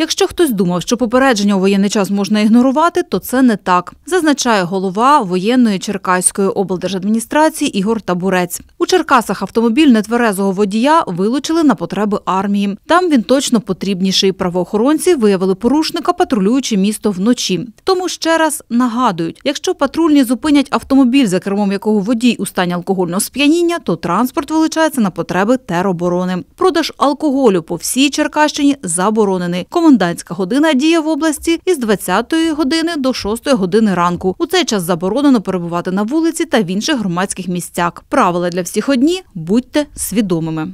Якщо хтось думав, що попередження у воєнний час можна ігнорувати, то це не так, зазначає голова воєнної Черкаської облдержадміністрації Ігор Табурець. Черкасах автомобіль нетверезого водія вилучили на потреби армії. Там він точно потрібніший. Правоохоронці виявили порушника, патрулюючи місто вночі. Тому ще раз нагадують: якщо патрульні зупинять автомобіль, за кермом якого водій у стані алкогольного сп'яніння, то транспорт вилучається на потреби тероборони. Продаж алкоголю по всій Черкащині заборонений. Комендантська година діє в області із 20 години до 6 години ранку. У цей час заборонено перебувати на вулиці та в інших громадських місцях. Правила для всіх всіх одні, будьте свідомими.